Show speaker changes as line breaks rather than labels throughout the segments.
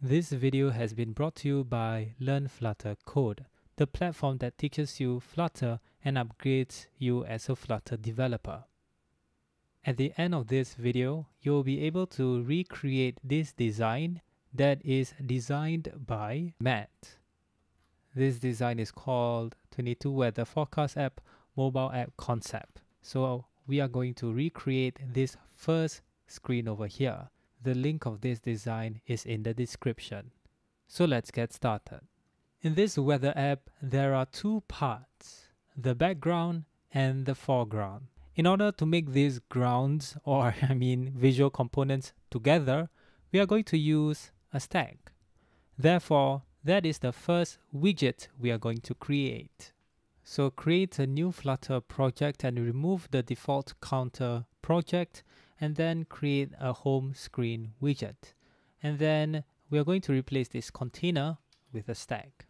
This video has been brought to you by Learn Flutter Code, the platform that teaches you Flutter and upgrades you as a Flutter developer. At the end of this video, you'll be able to recreate this design that is designed by Matt. This design is called 22 Weather Forecast App Mobile App Concept. So we are going to recreate this first screen over here. The link of this design is in the description. So let's get started. In this weather app, there are two parts, the background and the foreground. In order to make these grounds, or I mean visual components together, we are going to use a stack. Therefore, that is the first widget we are going to create. So create a new Flutter project and remove the default counter project and then create a home screen widget. And then we are going to replace this container with a stack.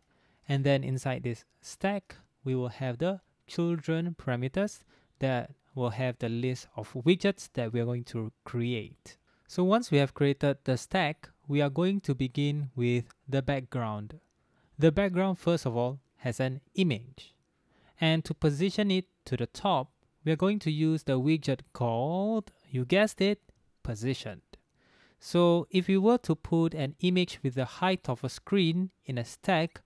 And then inside this stack, we will have the children parameters that will have the list of widgets that we are going to create. So once we have created the stack, we are going to begin with the background. The background, first of all, has an image. And to position it to the top, we are going to use the widget called, you guessed it, positioned. So if you were to put an image with the height of a screen in a stack,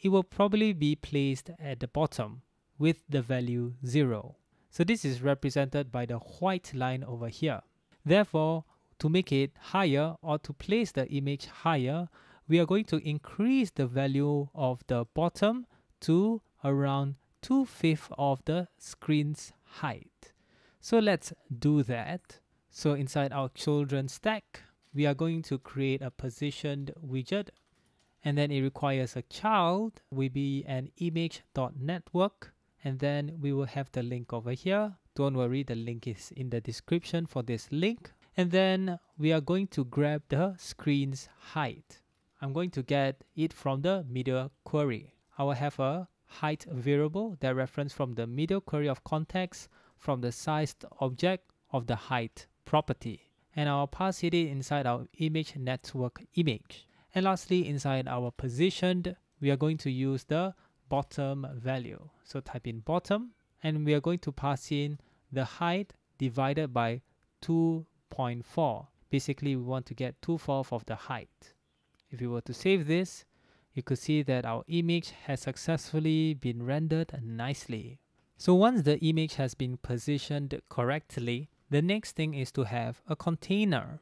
it will probably be placed at the bottom with the value 0. So this is represented by the white line over here. Therefore, to make it higher or to place the image higher, we are going to increase the value of the bottom to around 2 fifths of the screen's height. So let's do that. So inside our children stack, we are going to create a positioned widget and then it requires a child will be an image.network and then we will have the link over here. Don't worry, the link is in the description for this link. And then we are going to grab the screen's height. I'm going to get it from the media query. I will have a height variable that reference from the middle query of context from the sized object of the height property. And our opacity inside our image network image. And lastly, inside our positioned, we are going to use the bottom value. So type in bottom and we are going to pass in the height divided by 2.4. Basically, we want to get 2 fourths of the height. If we were to save this, you could see that our image has successfully been rendered nicely. So once the image has been positioned correctly, the next thing is to have a container.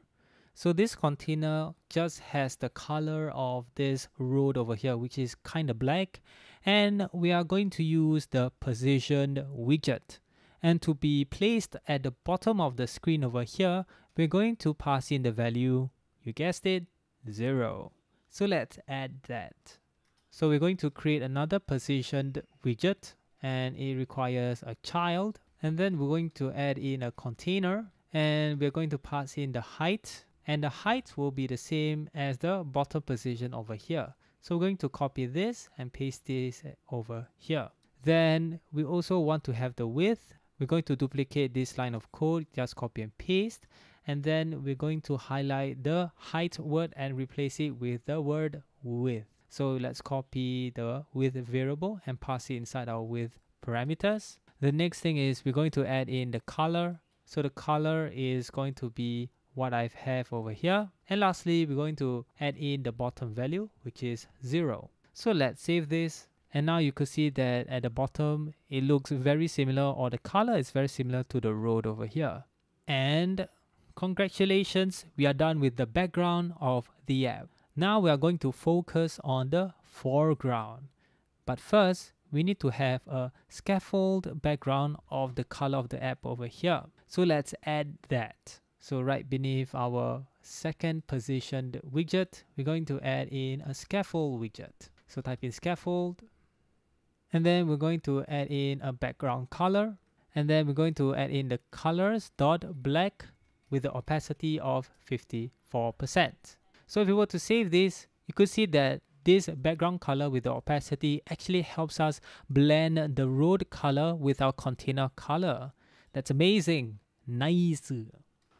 So this container just has the color of this road over here, which is kind of black. And we are going to use the positioned widget. And to be placed at the bottom of the screen over here, we're going to pass in the value, you guessed it, zero. So let's add that. So we're going to create another positioned widget and it requires a child. And then we're going to add in a container and we're going to pass in the height and the height will be the same as the bottom position over here. So we're going to copy this and paste this over here. Then we also want to have the width. We're going to duplicate this line of code, just copy and paste and then we're going to highlight the height word and replace it with the word width. So let's copy the width variable and pass it inside our width parameters. The next thing is we're going to add in the color. So the color is going to be what I have over here. And lastly, we're going to add in the bottom value, which is zero. So let's save this. And now you could see that at the bottom, it looks very similar or the color is very similar to the road over here. And Congratulations, we are done with the background of the app. Now we are going to focus on the foreground. But first, we need to have a scaffold background of the color of the app over here. So let's add that. So right beneath our second positioned widget, we're going to add in a scaffold widget. So type in scaffold, and then we're going to add in a background color, and then we're going to add in the colors dot black with the opacity of 54%. So if we were to save this, you could see that this background color with the opacity actually helps us blend the road color with our container color. That's amazing. Nice.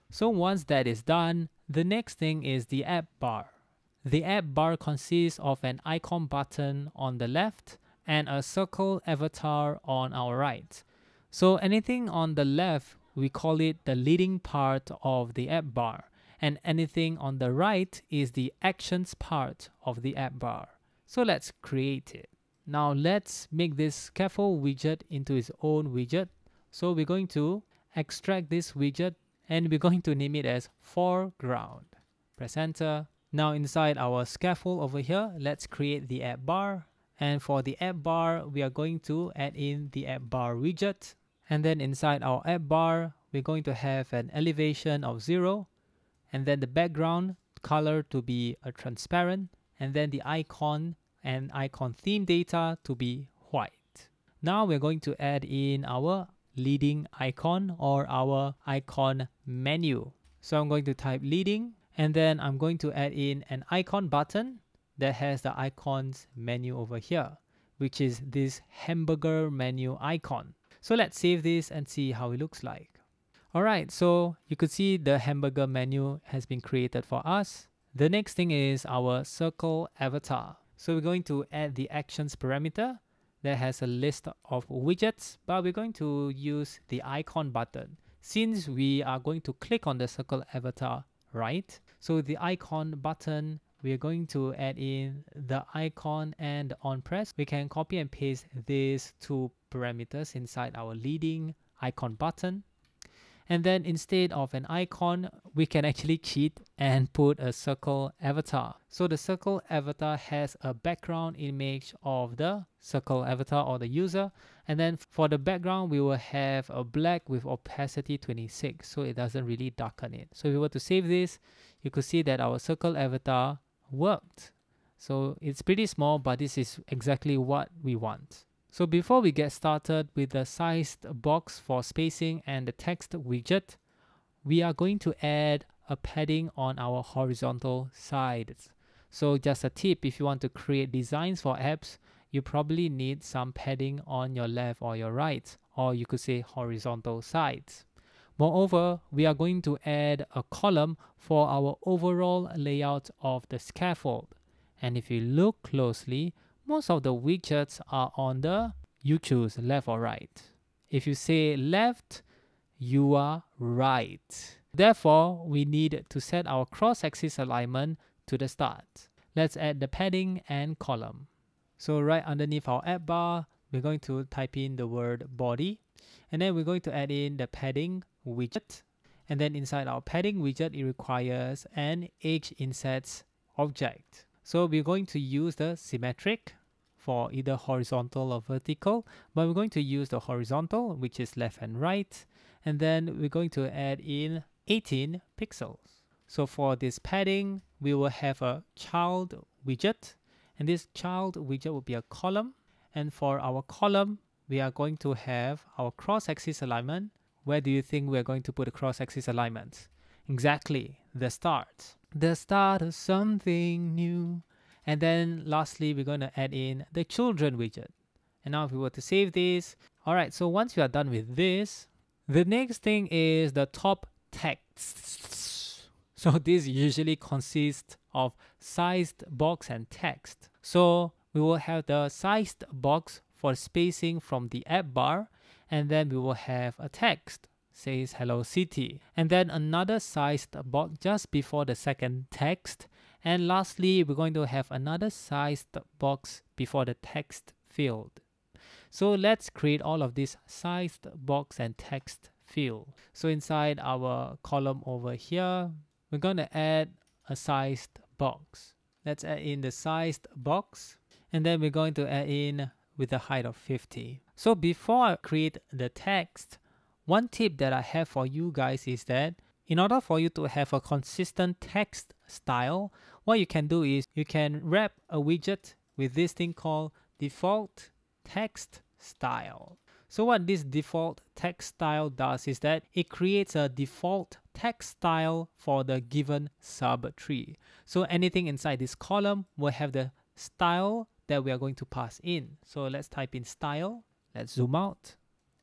So once that is done, the next thing is the app bar. The app bar consists of an icon button on the left and a circle avatar on our right. So anything on the left we call it the leading part of the app bar. And anything on the right is the actions part of the app bar. So let's create it. Now let's make this scaffold widget into its own widget. So we're going to extract this widget and we're going to name it as foreground. Press enter. Now inside our scaffold over here, let's create the app bar. And for the app bar, we are going to add in the app bar widget. And then inside our app bar, we're going to have an elevation of zero and then the background color to be a uh, transparent and then the icon and icon theme data to be white. Now we're going to add in our leading icon or our icon menu. So I'm going to type leading and then I'm going to add in an icon button that has the icons menu over here, which is this hamburger menu icon. So let's save this and see how it looks like. All right, so you could see the hamburger menu has been created for us. The next thing is our circle avatar. So we're going to add the actions parameter that has a list of widgets, but we're going to use the icon button since we are going to click on the circle avatar, right? So the icon button, we're going to add in the icon and on press. We can copy and paste this to parameters inside our leading icon button. And then instead of an icon, we can actually cheat and put a circle avatar. So the circle avatar has a background image of the circle avatar or the user. And then for the background, we will have a black with opacity 26. So it doesn't really darken it. So if we were to save this, you could see that our circle avatar worked. So it's pretty small, but this is exactly what we want. So before we get started with the sized box for spacing and the text widget, we are going to add a padding on our horizontal sides. So just a tip, if you want to create designs for apps, you probably need some padding on your left or your right, or you could say horizontal sides. Moreover, we are going to add a column for our overall layout of the scaffold. And if you look closely, most of the widgets are on the you choose left or right. If you say left, you are right. Therefore, we need to set our cross-axis alignment to the start. Let's add the padding and column. So right underneath our app bar, we're going to type in the word body, and then we're going to add in the padding widget. And then inside our padding widget, it requires an age insets object. So we're going to use the symmetric for either horizontal or vertical, but we're going to use the horizontal, which is left and right, and then we're going to add in 18 pixels. So for this padding, we will have a child widget, and this child widget will be a column, and for our column, we are going to have our cross-axis alignment. Where do you think we're going to put the cross-axis alignment? Exactly, the start. The start of something new. And then lastly, we're going to add in the children widget. And now if we were to save this, all right, so once you are done with this, the next thing is the top text. So this usually consists of sized box and text. So we will have the sized box for spacing from the app bar, and then we will have a text says hello city and then another sized box just before the second text and lastly we're going to have another sized box before the text field so let's create all of these sized box and text field so inside our column over here we're going to add a sized box let's add in the sized box and then we're going to add in with a height of 50 so before I create the text one tip that I have for you guys is that in order for you to have a consistent text style, what you can do is you can wrap a widget with this thing called default text style. So what this default text style does is that it creates a default text style for the given subtree. So anything inside this column will have the style that we are going to pass in. So let's type in style, let's zoom out,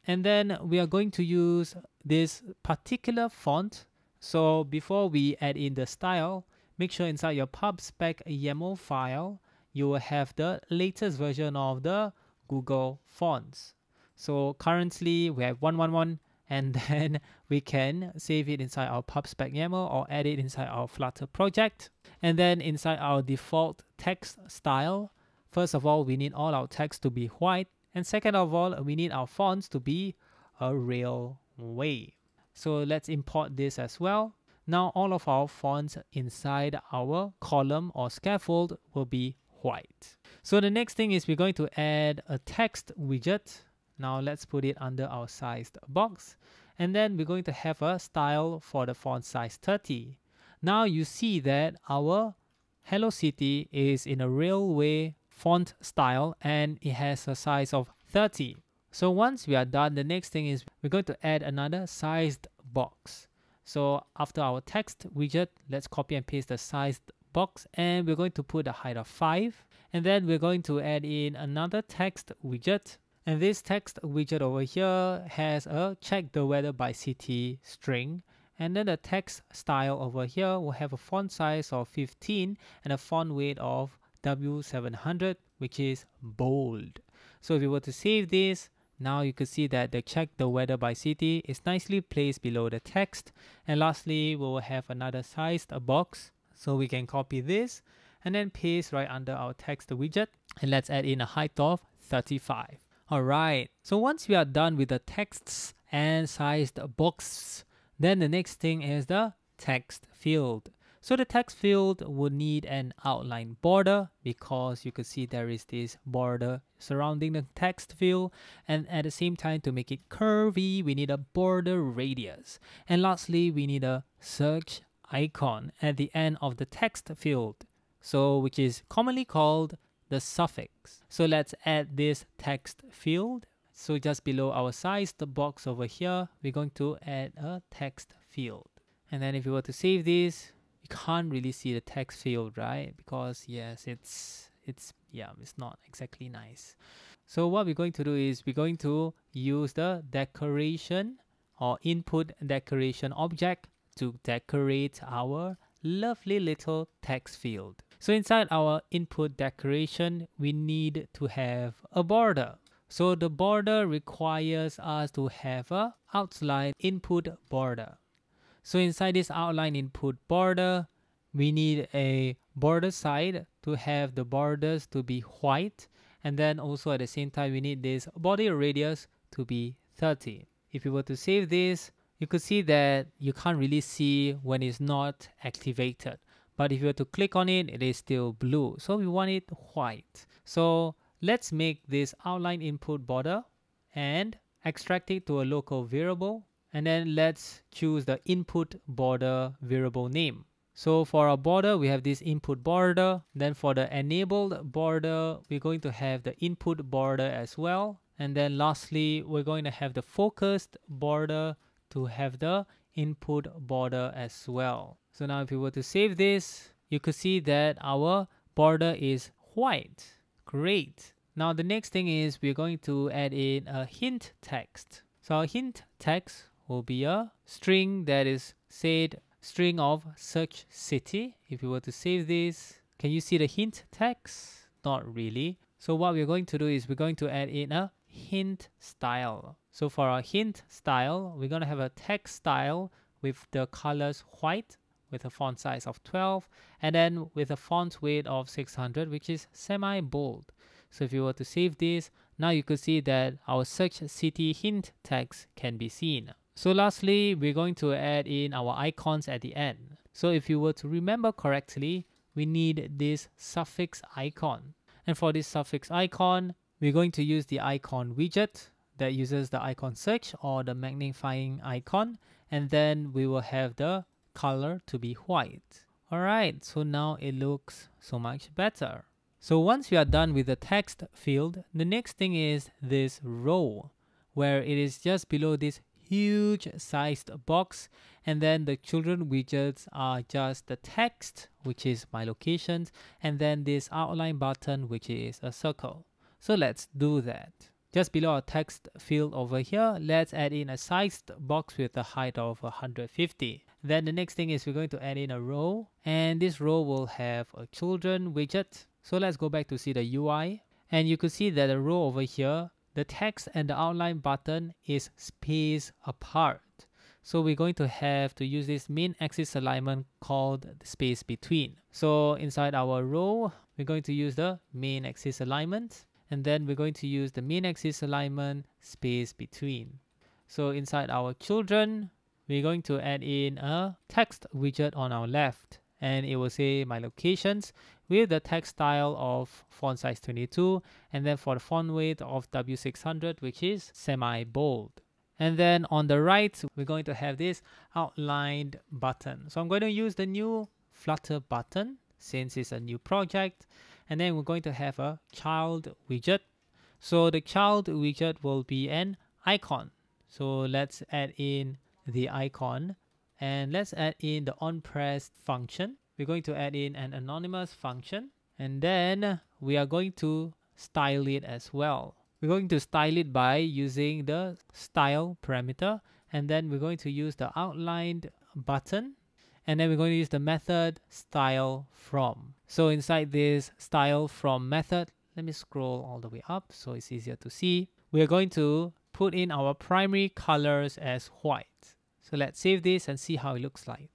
and then we are going to use this particular font. So before we add in the style, make sure inside your pubspec YAML file, you will have the latest version of the Google Fonts. So currently we have 111 and then we can save it inside our pubspec YAML or add it inside our Flutter project. And then inside our default text style, first of all, we need all our text to be white and second of all, we need our fonts to be a real way. So let's import this as well. Now all of our fonts inside our column or scaffold will be white. So the next thing is we're going to add a text widget. Now let's put it under our sized box. And then we're going to have a style for the font size 30. Now you see that our Hello City is in a real way font style and it has a size of 30. So once we are done, the next thing is we're going to add another sized box. So after our text widget, let's copy and paste the sized box and we're going to put a height of 5 and then we're going to add in another text widget and this text widget over here has a check the weather by city string and then the text style over here will have a font size of 15 and a font weight of W700 which is bold. So if you were to save this, now you can see that the check the weather by city is nicely placed below the text. And lastly, we will have another sized box. So we can copy this and then paste right under our text widget. And let's add in a height of 35. Alright, so once we are done with the texts and sized boxes, then the next thing is the text field. So the text field would need an outline border because you could see there is this border surrounding the text field and at the same time to make it curvy we need a border radius and lastly we need a search icon at the end of the text field so which is commonly called the suffix. So let's add this text field. So just below our size, the box over here, we're going to add a text field. And then if you were to save this, can't really see the text field, right? Because yes, it's it's yeah, it's not exactly nice. So what we're going to do is we're going to use the decoration or input decoration object to decorate our lovely little text field. So inside our input decoration, we need to have a border. So the border requires us to have a outline input border. So inside this outline input border, we need a border side to have the borders to be white. And then also at the same time, we need this body radius to be 30. If you were to save this, you could see that you can't really see when it's not activated. But if you were to click on it, it is still blue. So we want it white. So let's make this outline input border and extract it to a local variable and then let's choose the input border variable name. So for our border, we have this input border. Then for the enabled border, we're going to have the input border as well. And then lastly, we're going to have the focused border to have the input border as well. So now if we were to save this, you could see that our border is white. Great. Now the next thing is we're going to add in a hint text. So our hint text will be a string that is said string of search city. If you were to save this, can you see the hint text? Not really. So what we're going to do is we're going to add in a hint style. So for our hint style, we're going to have a text style with the colors white with a font size of 12 and then with a font weight of 600 which is semi bold. So if you were to save this, now you could see that our search city hint text can be seen. So lastly, we're going to add in our icons at the end. So if you were to remember correctly, we need this suffix icon. And for this suffix icon, we're going to use the icon widget that uses the icon search or the magnifying icon. And then we will have the color to be white. All right, so now it looks so much better. So once we are done with the text field, the next thing is this row where it is just below this huge sized box and then the children widgets are just the text which is my locations and then this outline button which is a circle so let's do that just below our text field over here let's add in a sized box with a height of 150 then the next thing is we're going to add in a row and this row will have a children widget so let's go back to see the UI and you could see that the row over here the text and the outline button is spaced apart. So we're going to have to use this main axis alignment called space between. So inside our row, we're going to use the main axis alignment and then we're going to use the main axis alignment space between. So inside our children, we're going to add in a text widget on our left and it will say my locations with the text style of font size 22 and then for the font weight of W600 which is semi bold. And then on the right, we're going to have this outlined button. So I'm going to use the new Flutter button since it's a new project. And then we're going to have a child widget. So the child widget will be an icon. So let's add in the icon and let's add in the onPress function. We're going to add in an anonymous function. And then we are going to style it as well. We're going to style it by using the style parameter. And then we're going to use the outlined button. And then we're going to use the method style from. So inside this style from method, let me scroll all the way up so it's easier to see. We are going to put in our primary colors as white. So let's save this and see how it looks like.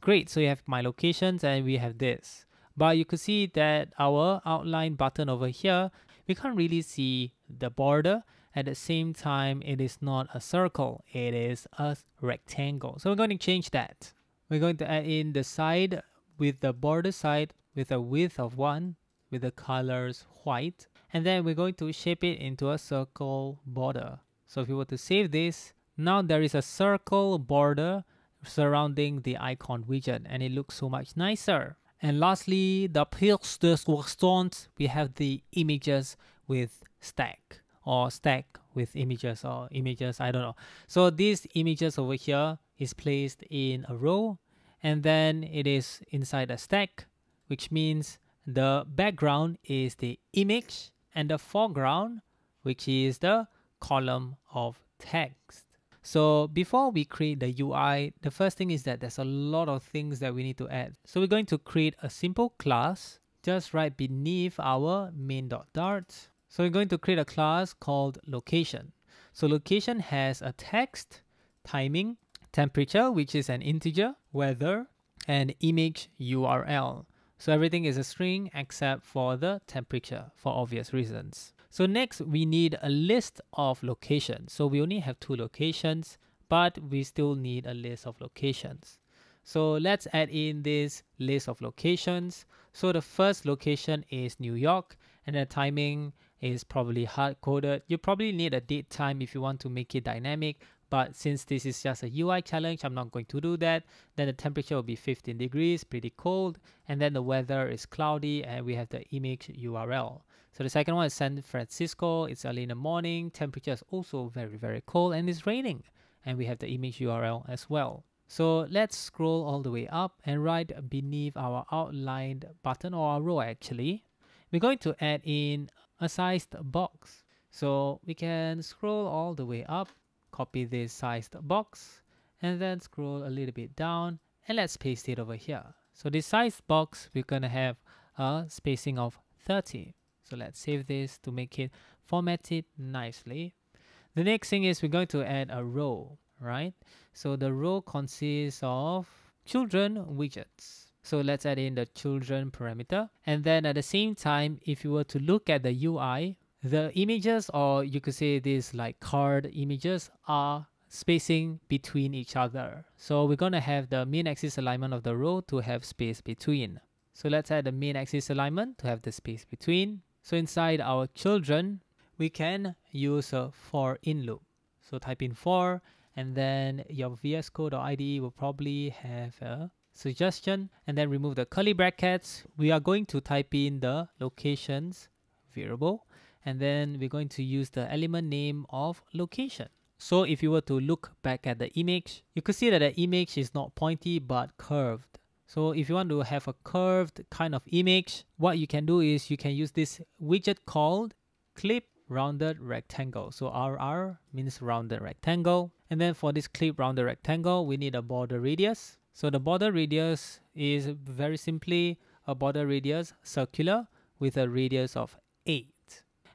Great, so you have my locations and we have this. But you could see that our outline button over here, we can't really see the border. At the same time, it is not a circle, it is a rectangle. So we're going to change that. We're going to add in the side with the border side with a width of 1 with the colors white and then we're going to shape it into a circle border. So if you were to save this now there is a circle border surrounding the icon widget and it looks so much nicer. And lastly, the de workstones, we have the images with stack or stack with images or images, I don't know. So these images over here is placed in a row and then it is inside a stack, which means the background is the image and the foreground, which is the column of text. So before we create the UI, the first thing is that there's a lot of things that we need to add. So we're going to create a simple class just right beneath our main.dart. So we're going to create a class called location. So location has a text, timing, temperature, which is an integer, weather, and image URL. So everything is a string except for the temperature for obvious reasons. So next we need a list of locations. So we only have two locations, but we still need a list of locations. So let's add in this list of locations. So the first location is New York and the timing is probably hard coded. You probably need a date time if you want to make it dynamic, but since this is just a UI challenge, I'm not going to do that. Then the temperature will be 15 degrees, pretty cold, and then the weather is cloudy and we have the image URL. So the second one is San Francisco. It's early in the morning. Temperature is also very, very cold and it's raining. And we have the image URL as well. So let's scroll all the way up and right beneath our outlined button or our row actually, we're going to add in a sized box. So we can scroll all the way up, copy this sized box, and then scroll a little bit down and let's paste it over here. So this sized box, we're gonna have a spacing of 30. So let's save this to make it formatted nicely. The next thing is we're going to add a row, right? So the row consists of children widgets. So let's add in the children parameter. And then at the same time, if you were to look at the UI, the images, or you could say these like card images are spacing between each other. So we're gonna have the main axis alignment of the row to have space between. So let's add the main axis alignment to have the space between. So inside our children, we can use a for in loop. So type in for, and then your VS Code or IDE will probably have a suggestion, and then remove the curly brackets. We are going to type in the locations variable, and then we're going to use the element name of location. So if you were to look back at the image, you could see that the image is not pointy but curved. So if you want to have a curved kind of image, what you can do is you can use this widget called clip rounded rectangle. So RR means rounded rectangle. And then for this clip rounded rectangle, we need a border radius. So the border radius is very simply a border radius circular with a radius of 8.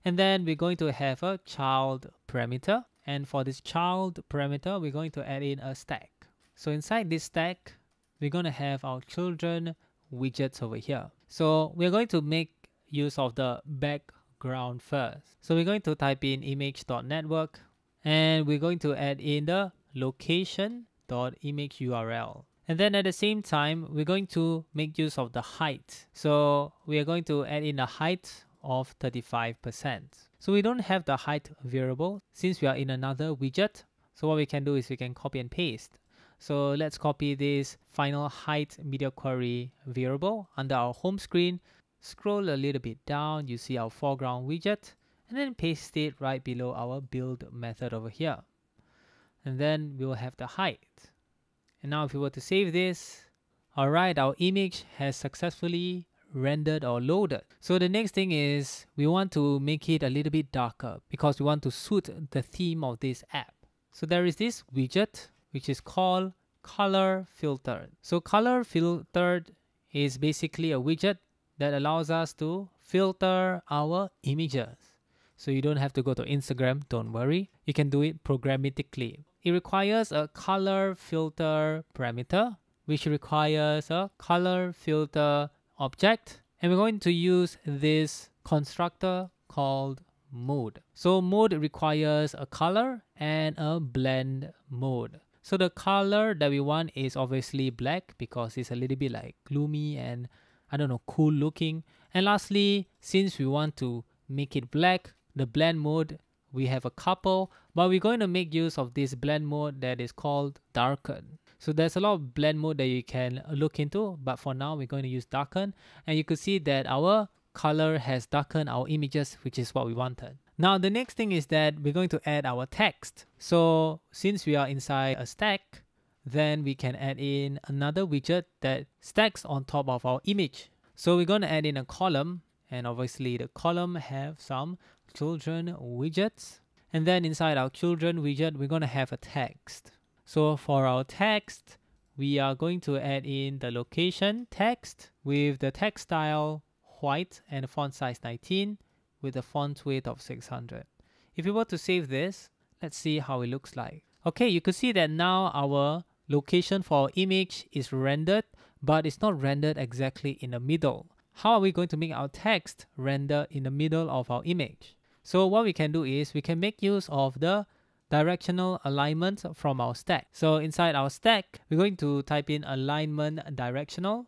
And then we're going to have a child parameter. And for this child parameter, we're going to add in a stack. So inside this stack, we're going to have our children widgets over here. So we're going to make use of the background first. So we're going to type in image.network and we're going to add in the location.image URL. And then at the same time, we're going to make use of the height. So we are going to add in a height of 35%. So we don't have the height variable since we are in another widget. So what we can do is we can copy and paste. So let's copy this final height media query variable under our home screen. Scroll a little bit down, you see our foreground widget and then paste it right below our build method over here. And then we will have the height. And now if we were to save this, alright, our image has successfully rendered or loaded. So the next thing is we want to make it a little bit darker because we want to suit the theme of this app. So there is this widget which is called color filtered. So color filtered is basically a widget that allows us to filter our images. So you don't have to go to Instagram, don't worry. You can do it programmatically. It requires a color filter parameter, which requires a color filter object. And we're going to use this constructor called mode. So mode requires a color and a blend mode. So the color that we want is obviously black because it's a little bit like gloomy and I don't know, cool looking. And lastly, since we want to make it black, the blend mode, we have a couple, but we're going to make use of this blend mode that is called darken. So there's a lot of blend mode that you can look into, but for now we're going to use darken. And you could see that our color has darkened our images, which is what we wanted. Now the next thing is that we're going to add our text. So since we are inside a stack, then we can add in another widget that stacks on top of our image. So we're going to add in a column and obviously the column have some children widgets. And then inside our children widget, we're going to have a text. So for our text, we are going to add in the location text with the text style white and font size 19 with a font weight of 600. If we were to save this, let's see how it looks like. Okay, you can see that now our location for our image is rendered, but it's not rendered exactly in the middle. How are we going to make our text render in the middle of our image? So what we can do is we can make use of the directional alignment from our stack. So inside our stack, we're going to type in alignment directional,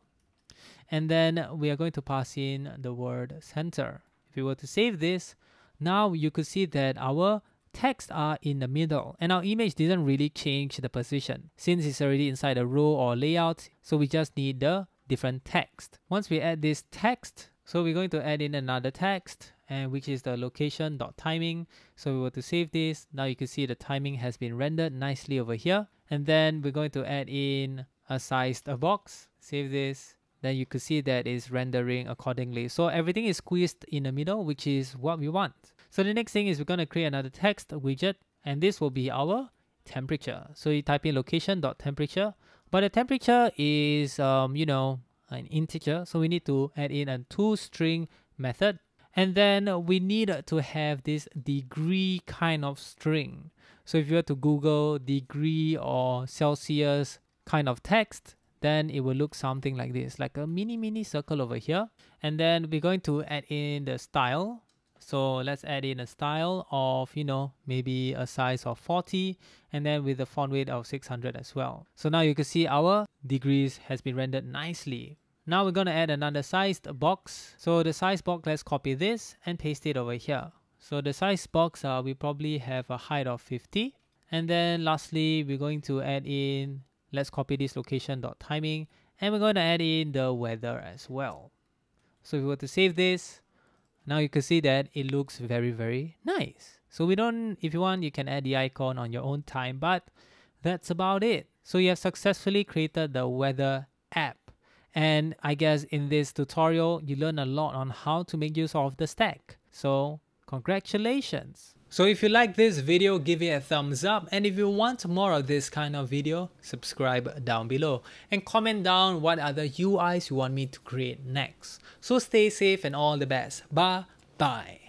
and then we are going to pass in the word center. If we were to save this, now you could see that our text are in the middle and our image didn't really change the position since it's already inside a row or layout so we just need the different text once we add this text so we're going to add in another text and which is the location dot timing so we were to save this now you can see the timing has been rendered nicely over here and then we're going to add in a sized a box save this then you could see that it's rendering accordingly. So everything is squeezed in the middle, which is what we want. So the next thing is we're going to create another text widget, and this will be our temperature. So you type in location.temperature, but the temperature is, um, you know, an integer. So we need to add in a toString method. And then we need to have this degree kind of string. So if you were to Google degree or Celsius kind of text, then it will look something like this, like a mini, mini circle over here. And then we're going to add in the style. So let's add in a style of, you know, maybe a size of 40 and then with a font weight of 600 as well. So now you can see our degrees has been rendered nicely. Now we're going to add another sized box. So the size box, let's copy this and paste it over here. So the size box, uh, we probably have a height of 50. And then lastly, we're going to add in Let's copy this location dot timing, and we're going to add in the weather as well. So if we were to save this, now you can see that it looks very, very nice. So we don't, if you want, you can add the icon on your own time, but that's about it. So you have successfully created the weather app. And I guess in this tutorial, you learn a lot on how to make use of the stack. So congratulations. So if you like this video, give it a thumbs up and if you want more of this kind of video, subscribe down below and comment down what other UIs you want me to create next. So stay safe and all the best. Bye bye.